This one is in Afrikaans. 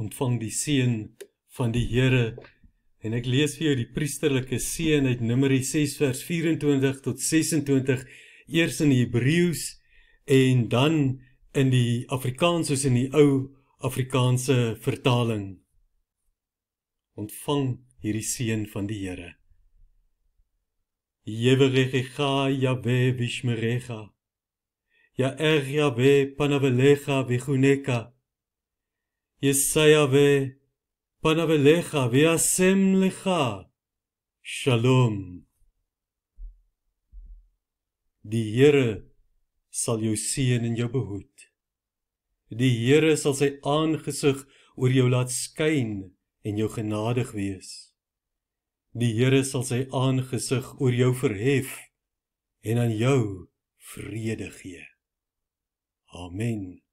ontvang die seën van die Here. En ek lees vir jou die priesterlike seën uit Numeri 6 vers 24 tot 26, eers in Hebreëus en dan in die Afrikaans soos in die ou Afrikaanse vertaling. Ontvang hierdie seën van die Here. Yevrecha yave bishmerecha. Ya er yave panavelecha vechuneka. ישייבה פניו אליך ויישם לך שלום. די ירא סל יו סיין אין יו בהוט. די ירא סל סי אנגסך אור יו לט סקיין אין יו גנדיג וייס. Die Here sal sy aangesig oor jou verhef en aan jou vrede gee. Amen.